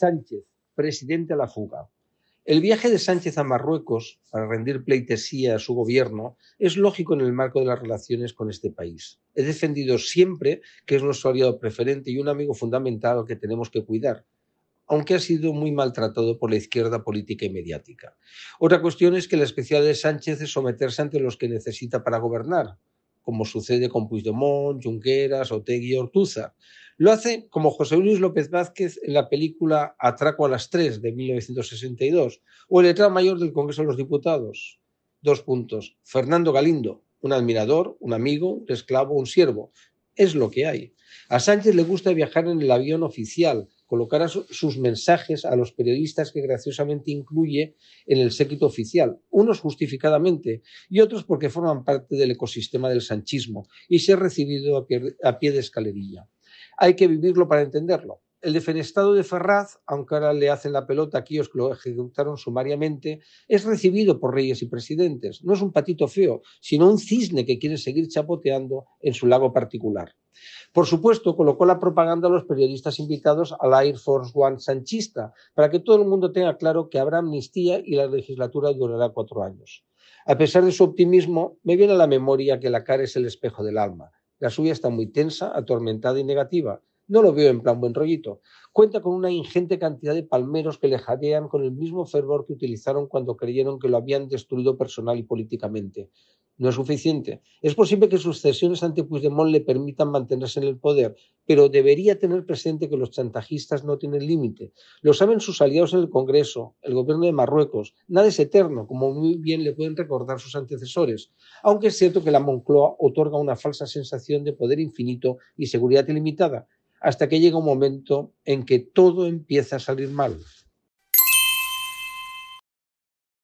Sánchez, presidente a la fuga. El viaje de Sánchez a Marruecos para rendir pleitesía a su gobierno es lógico en el marco de las relaciones con este país. He defendido siempre que es nuestro aliado preferente y un amigo fundamental al que tenemos que cuidar, aunque ha sido muy maltratado por la izquierda política y mediática. Otra cuestión es que la especialidad de Sánchez es someterse ante los que necesita para gobernar, como sucede con Puigdemont, Junqueras, Otegui y Lo hace como José Luis López Vázquez en la película Atraco a las tres de 1962 o el letrado mayor del Congreso de los Diputados. Dos puntos. Fernando Galindo, un admirador, un amigo, un esclavo, un siervo. Es lo que hay. A Sánchez le gusta viajar en el avión oficial, colocara sus mensajes a los periodistas que graciosamente incluye en el séquito oficial, unos justificadamente y otros porque forman parte del ecosistema del sanchismo y se ha recibido a pie de escalerilla. Hay que vivirlo para entenderlo el defenestado de Ferraz, aunque ahora le hacen la pelota aquí lo ejecutaron sumariamente, es recibido por reyes y presidentes. No es un patito feo, sino un cisne que quiere seguir chapoteando en su lago particular. Por supuesto, colocó la propaganda a los periodistas invitados al Air Force One sanchista, para que todo el mundo tenga claro que habrá amnistía y la legislatura durará cuatro años. A pesar de su optimismo, me viene a la memoria que la cara es el espejo del alma. La suya está muy tensa, atormentada y negativa, no lo veo en plan buen rollito. Cuenta con una ingente cantidad de palmeros que le jadean con el mismo fervor que utilizaron cuando creyeron que lo habían destruido personal y políticamente. No es suficiente. Es posible que sus cesiones ante Puigdemont le permitan mantenerse en el poder, pero debería tener presente que los chantajistas no tienen límite. Lo saben sus aliados en el Congreso, el gobierno de Marruecos. Nada es eterno, como muy bien le pueden recordar sus antecesores. Aunque es cierto que la Moncloa otorga una falsa sensación de poder infinito y seguridad ilimitada, hasta que llega un momento en que todo empieza a salir mal.